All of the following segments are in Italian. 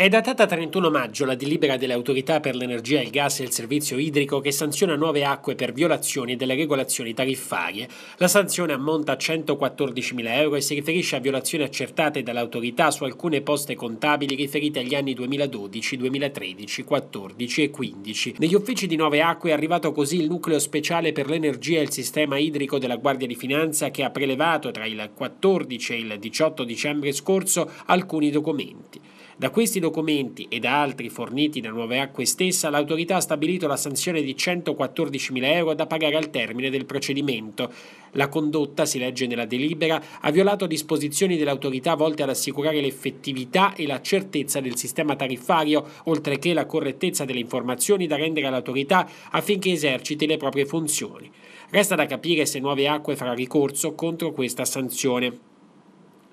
È datata 31 maggio la delibera delle autorità per l'energia, il gas e il servizio idrico che sanziona nuove acque per violazioni delle regolazioni tariffarie. La sanzione ammonta a 114.000 euro e si riferisce a violazioni accertate dall'autorità su alcune poste contabili riferite agli anni 2012, 2013, 2014 e 2015. Negli uffici di Nuove Acque è arrivato così il nucleo speciale per l'energia e il sistema idrico della Guardia di Finanza che ha prelevato tra il 14 e il 18 dicembre scorso alcuni documenti. Da questi documenti e da altri forniti da Nuove Acque stessa, l'autorità ha stabilito la sanzione di 114.000 euro da pagare al termine del procedimento. La condotta, si legge nella delibera, ha violato disposizioni dell'autorità volte ad assicurare l'effettività e la certezza del sistema tariffario, oltre che la correttezza delle informazioni da rendere all'autorità affinché eserciti le proprie funzioni. Resta da capire se Nuove Acque farà ricorso contro questa sanzione.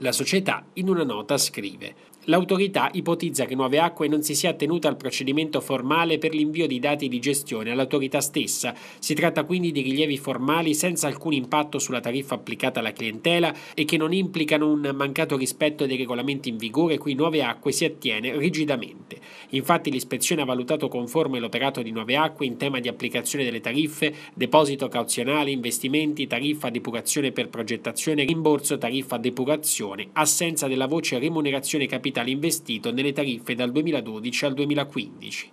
La società in una nota scrive L'autorità ipotizza che Nuove Acque non si sia attenuta al procedimento formale per l'invio di dati di gestione all'autorità stessa. Si tratta quindi di rilievi formali senza alcun impatto sulla tariffa applicata alla clientela e che non implicano un mancato rispetto dei regolamenti in vigore cui Nuove Acque si attiene rigidamente. Infatti l'ispezione ha valutato conforme l'operato di Nuove Acque in tema di applicazione delle tariffe, deposito cauzionale, investimenti, tariffa depurazione per progettazione, rimborso tariffa depurazione remunerazione, assenza della voce remunerazione capitale investito nelle tariffe dal 2012 al 2015.